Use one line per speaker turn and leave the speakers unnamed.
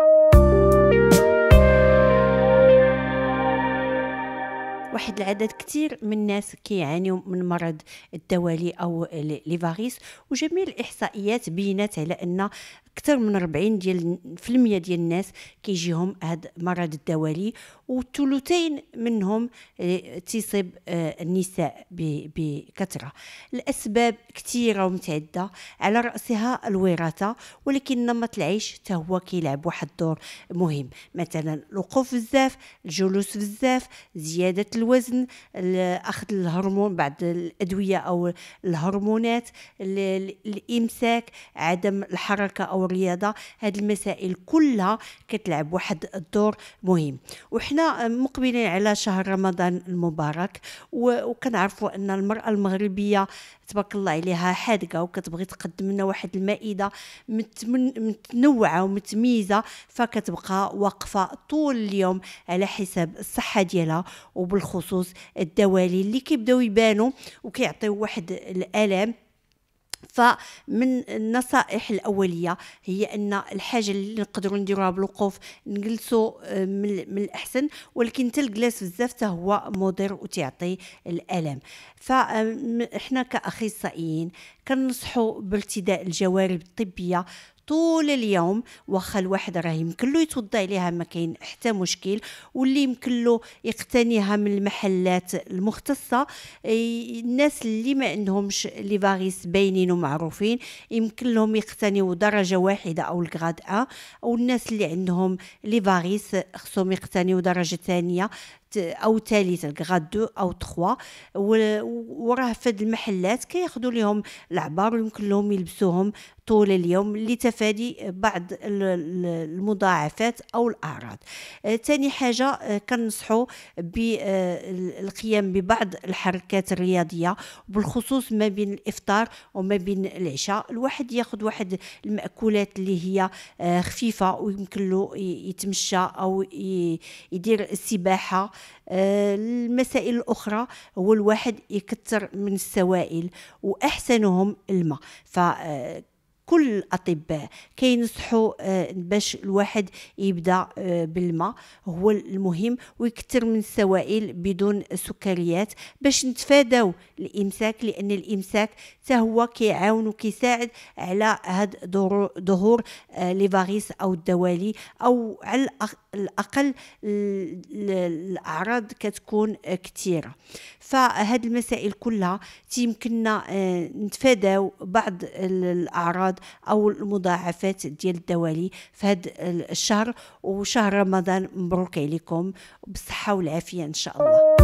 you واحد العدد كثير من الناس كيعانيو من مرض الدوالي او لي فاريس وجميع الاحصائيات بينت على ان اكثر من 40 ديال في المية ديال الناس كيجيهم هذا مرض الدوالي وثلثين منهم آه، تصيب آه، النساء بكثره الاسباب كثيره ومتعده على راسها الوراثه ولكن نمط العيش حتى هو كيلعب واحد الدور مهم مثلا الوقوف بزاف الجلوس بزاف زياده الوزن الوزن اخذ الهرمون بعض الادويه او الهرمونات الامساك عدم الحركه او الرياضه هذه المسائل كلها كتلعب واحد الدور مهم وحنا مقبلين على شهر رمضان المبارك وكنعرفوا ان المراه المغربيه تبارك الله عليها حادقه وكتبغي تقدم لنا واحد المائده متنوعه ومتميزه فكتبقى واقفه طول اليوم على حساب الصحه ديالها وبالخصوص بخصوص الدوالي اللي كيبداو يبانوا وكيعطيو واحد الالم فمن النصائح الاوليه هي ان الحاجه اللي نقدروا نديروها بالوقوف نجلسوا آه، من الاحسن ولكن حتى الجلاس بزاف هو مضر وتعطي الالم فاحنا آه، كاخصائيين كننصحوا بارتداء الجوارب الطبيه طول اليوم واخا الواحد راه يمكن له يتوضا عليها ما كاين حتى مشكل واللي يمكن له يقتنيها من المحلات المختصه الناس اللي ما عندهمش لي فاريس باينين ومعروفين يمكن لهم يقتنيو درجه واحده او الكراد ا والناس اللي عندهم لي فاريس خصهم يقتنيو درجه ثانيه او ثالث غاد دو او تخوا وراه في هاد المحلات كياخذوا ليهم العبار ويمكن لهم يلبسوهم طول اليوم لتفادي بعض المضاعفات او الاعراض ثاني آه، حاجه آه، كنصحوا بالقيام آه، ببعض الحركات الرياضيه بالخصوص ما بين الافطار وما بين العشاء الواحد ياخذ واحد الماكولات اللي هي خفيفه ويمكن له يتمشى او يدير السباحه المسائل الأخرى هو الواحد يكثر من السوائل وأحسنهم الماء ف آه، كل الاطباء كينصحوا آه، باش الواحد يبدا آه، بالماء هو المهم ويكثر من السوائل بدون سكريات باش نتفاداو الامساك لان الامساك حتى هو كيعاون وكيساعد على هاد ظهور آه، لي فاريس او الدوالي او على الاقل الاعراض كتكون كثيره فهاد المسائل كلها تيمكننا نتفاداو بعض الاعراض الامراض او المضاعفات ديال الدوالي في هذا الشهر وشهر رمضان مبروك عليكم بالصحه والعافيه ان شاء الله